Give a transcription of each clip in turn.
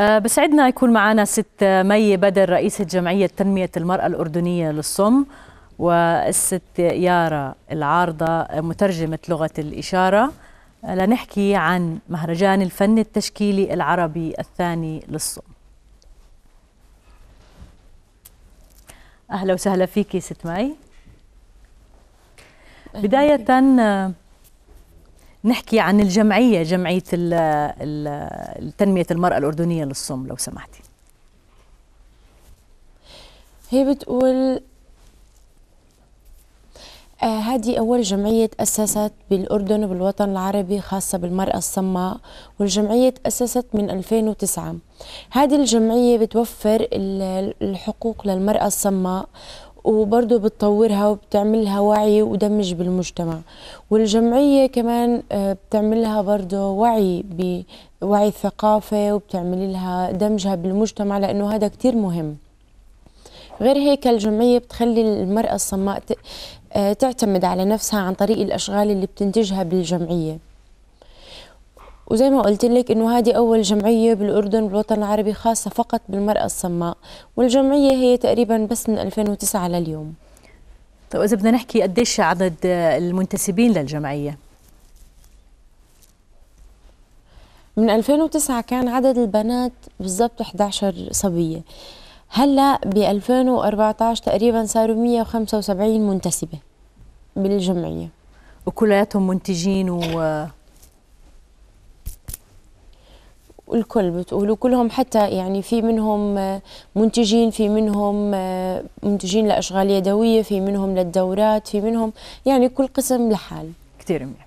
آه، بسعدنا يكون معنا ست مي بدر رئيسة جمعية تنمية المرأة الأردنية للصم والست يارا العارضة مترجمة لغة الإشارة آه، لنحكي عن مهرجان الفن التشكيلي العربي الثاني للصم أهلا وسهلا فيكي ست مي بداية آه، نحكي عن الجمعية جمعية تنمية المرأة الأردنية للصم لو سمحتي هي بتقول آه، هذه أول جمعية تأسست بالأردن وبالوطن العربي خاصة بالمرأة الصماء والجمعية تأسست من 2009 هذه الجمعية بتوفر الحقوق للمرأة الصماء وبرضه بتطورها وبتعملها وعي ودمج بالمجتمع والجمعية كمان آه، بتعملها برضه وعي بوعي الثقافة وبتعمل لها دمجها بالمجتمع لأنه هذا كتير مهم غير هيك الجمعية بتخلي المرأة الصماء آه، تعتمد على نفسها عن طريق الأشغال اللي بتنتجها بالجمعية وزي ما قلت لك انه هذه اول جمعيه بالاردن بالوطن العربي خاصه فقط بالمراه الصماء والجمعيه هي تقريبا بس من 2009 لليوم طيب اذا بدنا نحكي قديش عدد المنتسبين للجمعيه من 2009 كان عدد البنات بالضبط 11 صبيه هلا ب 2014 تقريبا صاروا 175 منتسبه بالجمعيه وكلياتهم منتجين و الكل بتقولوا كلهم حتى يعني في منهم آه، منتجين في منهم آه، منتجين لأشغال يدوية في منهم للدورات في منهم يعني كل قسم لحال كثير منيح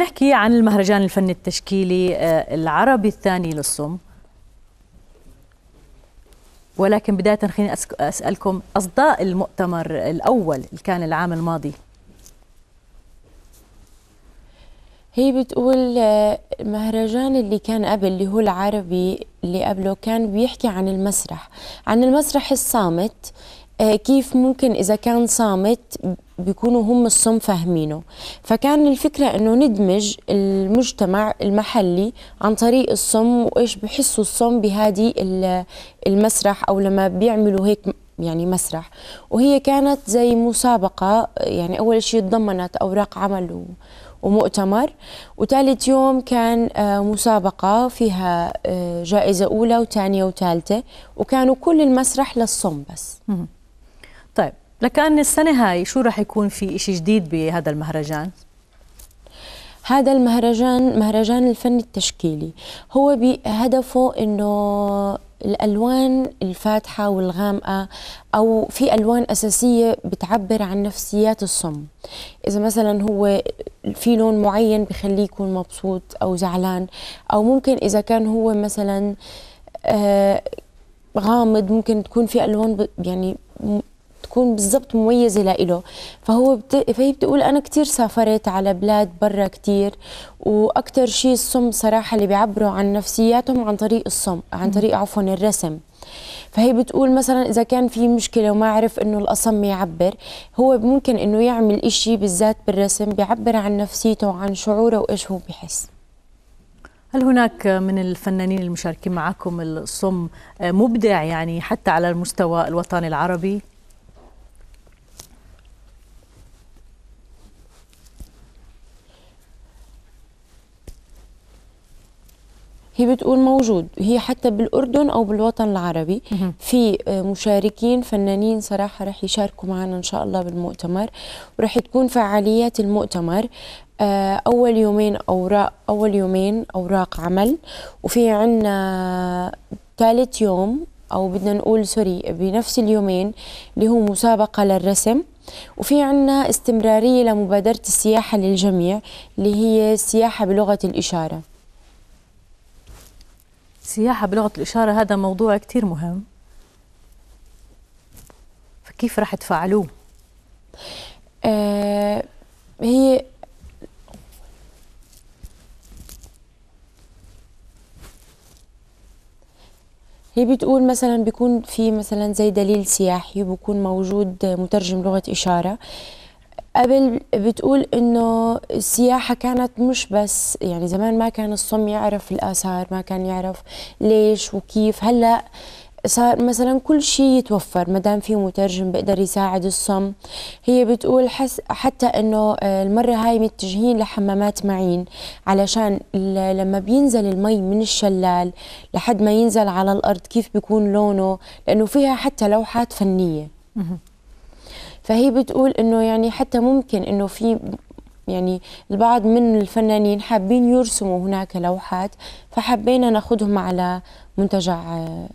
نحكي عن المهرجان الفني التشكيلي آه، العربي الثاني للصم ولكن بداية خليني أسألكم أصداء المؤتمر الأول اللي كان العام الماضي هي بتقول المهرجان آه، اللي كان قبل اللي هو العربي اللي قبله كان بيحكي عن المسرح عن المسرح الصامت آه، كيف ممكن إذا كان صامت بيكونوا هم الصم فاهمينه فكان الفكرة أنه ندمج المجتمع المحلي عن طريق الصم وإيش بحسوا الصم بهذه المسرح أو لما بيعملوا هيك يعني مسرح وهي كانت زي مسابقة يعني أول شيء تضمنت أوراق عمل ومؤتمر وثالث يوم كان آه، مسابقة فيها آه، جائزة أولى وثانية وثالثة وكانوا كل المسرح للصم بس طيب لكان السنة هاي شو راح يكون في إشي جديد بهذا المهرجان؟ هذا المهرجان مهرجان الفن التشكيلي هو هدفه انه الالوان الفاتحه والغامقه او في الوان اساسيه بتعبر عن نفسيات الصم اذا مثلا هو في لون معين بخليه يكون مبسوط او زعلان او ممكن اذا كان هو مثلا آه غامض ممكن تكون في الوان يعني تكون بالضبط مميزه لإله فهو بت... فهي بتقول انا كثير سافرت على بلاد برا كثير واكثر شيء الصم صراحه اللي بيعبروا عن نفسياتهم عن طريق الصم عن طريق عفوا الرسم فهي بتقول مثلا اذا كان في مشكله وما عرف انه الاصم يعبر هو ممكن انه يعمل إشي بالذات بالرسم بيعبر عن نفسيته وعن شعوره وايش هو بحس هل هناك من الفنانين المشاركين معكم الصم آه، مبدع يعني حتى على المستوى الوطني العربي هي بتقول موجود هي حتى بالأردن أو بالوطن العربي في آه، مشاركين فنانين صراحة رح يشاركوا معنا إن شاء الله بالمؤتمر ورح تكون فعاليات المؤتمر آه، أول يومين أوراق أول يومين أوراق عمل وفي عنا ثالث يوم أو بدنا نقول سوري بنفس اليومين اللي هو مسابقة للرسم وفي عنا استمرارية لمبادرة السياحة للجميع اللي هي السياحة بلغة الإشارة السياحة بلغة الإشارة هذا موضوع كتير مهم فكيف رح تفعلوه؟ آه هي هي بتقول مثلا بيكون في مثلا زي دليل سياحي وبكون موجود مترجم لغة إشارة آه قبل بتقول انه السياحة كانت مش بس يعني زمان ما كان الصم يعرف الآثار ما كان يعرف ليش وكيف هلأ صار مثلا كل شيء يتوفر ما دام في مترجم بيقدر يساعد الصم هي بتقول حس حتى انه آه، المره هاي متجهين لحمامات معين علشان لما بينزل المي من الشلال لحد ما ينزل على الارض كيف بيكون لونه لانه فيها حتى لوحات فنيه فهي بتقول انه يعني حتى ممكن انه في يعني البعض من الفنانين حابين يرسموا هناك لوحات فحبينا ناخذهم على منتجع آه،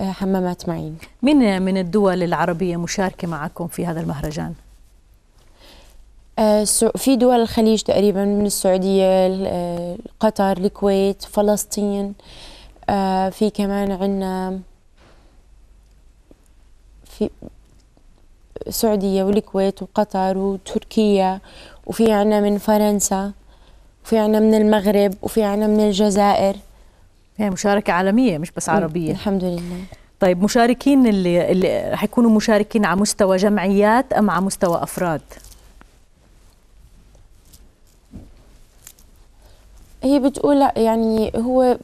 آه، حمامات معين من من الدول العربية مشاركة معكم في هذا المهرجان؟ آه، في دول الخليج تقريبا من السعودية قطر الكويت فلسطين في كمان عندنا في السعودية والكويت وقطر وتركيا وفي عنا من فرنسا وفي عنا من المغرب وفي عنا من الجزائر هي مشاركة عالمية مش بس عربية الحمد لله طيب مشاركين اللي اللي رح يكونوا مشاركين على مستوى جمعيات ام على مستوى افراد؟ هي بتقول يعني هو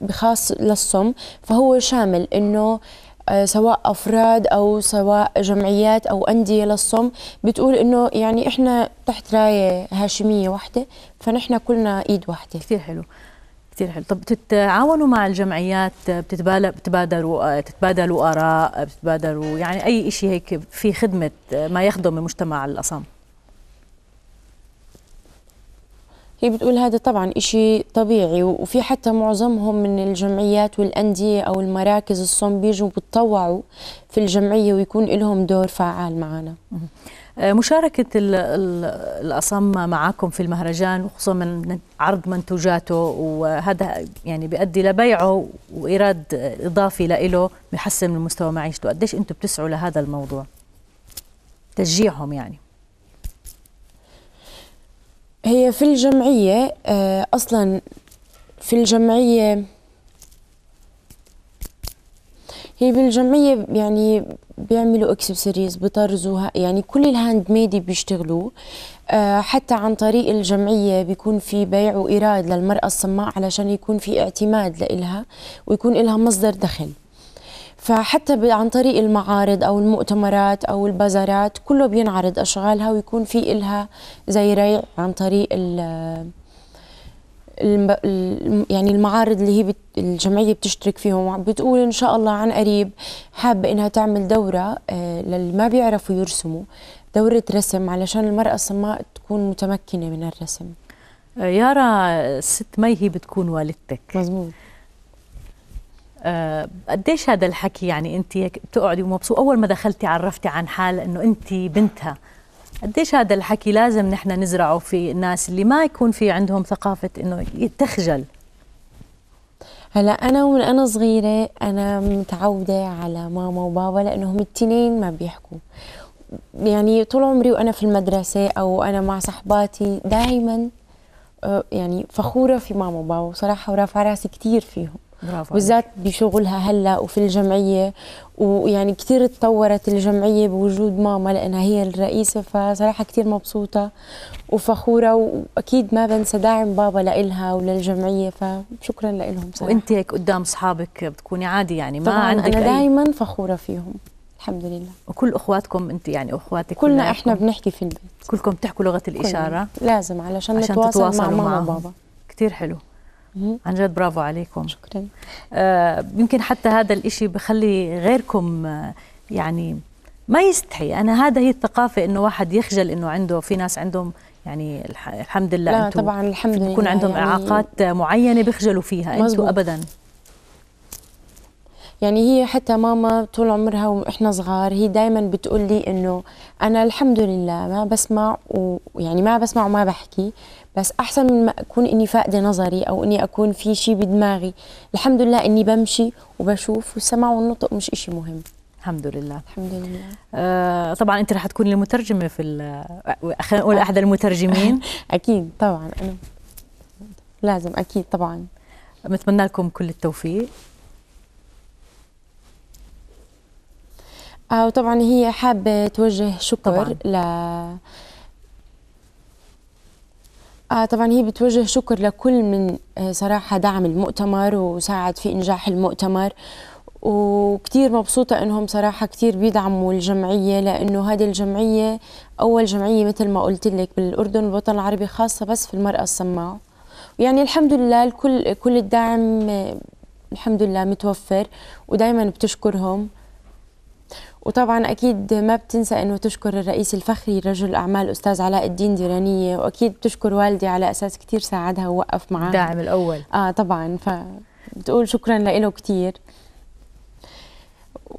بخاص للصم فهو شامل انه آه، سواء افراد او سواء جمعيات او انديه للصم بتقول انه يعني احنا تحت رايه هاشميه واحده فنحن كلنا ايد واحده كثير حلو كثير حلو طب بتتعاونوا مع الجمعيات بتتبادل بتتبادلوا آه، تتبادلوا اراء بتتبادلوا يعني اي شيء هيك في خدمه آه، ما يخدم المجتمع الاصم هي بتقول هذا طبعا إشي طبيعي وفي حتى معظمهم من الجمعيات والأندية أو المراكز الصوم بيجوا بتطوعوا في الجمعية ويكون لهم دور فعال معنا أه، مشاركة الأصم معكم في المهرجان وخصوصا من عرض منتوجاته وهذا يعني بيؤدي لبيعه وإيراد إضافي له بحسن من مستوى معيشته قديش أنتم بتسعوا لهذا الموضوع تشجيعهم يعني هي في الجمعية آه، أصلا في الجمعية هي بالجمعية يعني بيعملوا اكسسوارز بطرزوا يعني كل الهاند ميد بيشتغلوا آه، حتى عن طريق الجمعية بيكون في بيع وإيراد للمرأة الصماء علشان يكون في اعتماد لإلها ويكون إلها مصدر دخل فحتى عن طريق المعارض او المؤتمرات او البازارات كله بينعرض اشغالها ويكون في إلها زي ريع عن طريق ال يعني المعارض اللي هي الجمعيه بتشترك فيهم بتقول ان شاء الله عن قريب حابه انها تعمل دوره آه، للي ما بيعرفوا يرسموا دوره رسم علشان المراه الصماء تكون متمكنه من الرسم آه، يارا الست مي هي بتكون والدتك مزبوط آه، قديش هذا الحكي يعني انت بتقعدي ومبسوط اول ما دخلتي عرفتي عن حال انه انت بنتها قديش هذا الحكي لازم نحن نزرعه في الناس اللي ما يكون في عندهم ثقافه انه تخجل هلا انا من انا صغيره انا متعوده على ماما وبابا لانهم التنين ما بيحكوا يعني طول عمري وانا في المدرسه او انا مع صحباتي دائما آه، يعني فخوره في ماما وبابا وصراحه ورافعه راسي كثير فيهم بالذات بشغلها هلا وفي الجمعيه ويعني كثير تطورت الجمعيه بوجود ماما لانها هي الرئيسه فصراحه كثير مبسوطه وفخوره واكيد ما بنسى داعم بابا لإلها وللجمعيه فشكرا لهم صراحه وانت هيك قدام اصحابك بتكوني عادي يعني ما طبعاً عندك انا دائما فخوره فيهم الحمد لله وكل اخواتكم انت يعني اخواتك كلنا, احنا بنحكي في البيت كلكم بتحكوا لغه الاشاره كلنا. لازم علشان, عشان نتواصل تتواصلوا مع ماما وبابا كثير حلو عن جد برافو عليكم شكرا آه يمكن حتى هذا الإشي بخلي غيركم آه، يعني ما يستحي أنا هذا هي الثقافة إنه واحد يخجل إنه عنده في ناس عندهم يعني الحمد لله لا طبعا الحمد لله يكون عندهم يعني اعاقات معينه بيخجلوا فيها انتم ابدا يعني هي حتى ماما طول عمرها واحنا صغار هي دائما بتقول لي انه انا الحمد لله ما بسمع ويعني ما بسمع وما بحكي بس احسن من ما اكون اني فاقده نظري او اني اكون في شيء بدماغي الحمد لله اني بمشي وبشوف والسمع والنطق مش إشي مهم الحمد لله الحمد لله آه طبعا انت رح تكوني المترجمه في خلينا نقول احد المترجمين اكيد طبعا انا لازم اكيد طبعا بتمنى لكم كل التوفيق وطبعا هي حابة توجه شكر طبعا. ل آه طبعا هي بتوجه شكر لكل من آه، صراحة دعم المؤتمر وساعد في إنجاح المؤتمر وكتير مبسوطة إنهم صراحة كتير بيدعموا الجمعية لأنه هذه الجمعية أول جمعية مثل ما قلت لك بالأردن الوطن العربي خاصة بس في المرأة الصماء يعني الحمد لله الكل كل الدعم آه، الحمد لله متوفر ودائما بتشكرهم وطبعا اكيد ما بتنسى انه تشكر الرئيس الفخري رجل الاعمال استاذ علاء الدين ديرانيه واكيد بتشكر والدي على اساس كثير ساعدها ووقف معها الداعم الاول اه طبعا فبتقول شكرا له كثير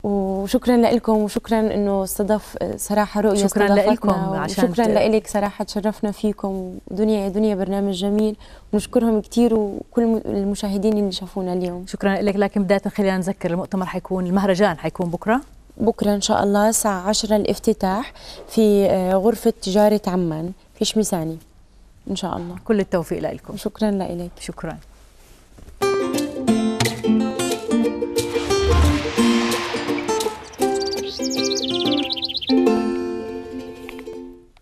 وشكرا لكم وشكرا انه استضاف صراحه رؤيا شكرا لكم عشان شكرا لك صراحه تشرفنا فيكم ودنيا يا دنيا برنامج جميل ونشكرهم كثير وكل المشاهدين اللي شافونا اليوم شكرا لك لكن بدايه خلينا نذكر المؤتمر حيكون المهرجان حيكون بكره بكرة إن شاء الله الساعة عشرة الافتتاح في آه، غرفة تجارة عمان في شمساني إن شاء الله كل التوفيق لكم شكرا لك شكرا